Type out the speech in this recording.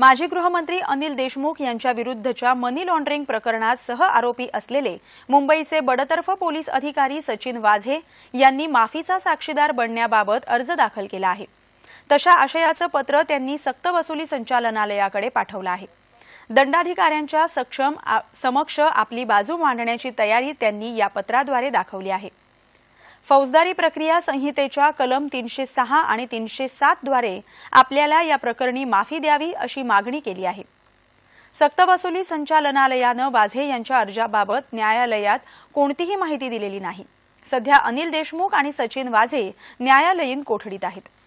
माजी गृहमंत्री अनिल देशमुख यांच्याविरुद्धच्या मनी लॉन्ड्रिंग प्रकरणात सह आरोपी असलेले मुंबईचे बडतर्फ पोलीस अधिकारी सचिन वाझे यांनी माफीचा साक्षीदार बनण्याबाबत अर्ज दाखल केला आहे तशा आशयाचं पत्र त्यांनी सक्तवसुली संचालनालयाकडे पाठवलं आहे दंडाधिकाऱ्यांच्या सक्षम समक्ष आपली बाजू मांडण्याची तयारी त्यांनी या पत्राद्वारे दाखवली आहे फौजदारी प्रक्रिया संहितेच्या कलम तीनशे सहा आणि तीनशे सातद्वारे आपल्याला या प्रकरणी माफी द्यावी अशी मागणी केली आहे सक्तवसुली संचालनालयानं वाझे यांच्या अर्जाबाबत न्यायालयात कोणतीही माहिती दिलेली नाही सध्या अनिल देशमुख आणि सचिन वाझे न्यायालयीन कोठडीत आहेत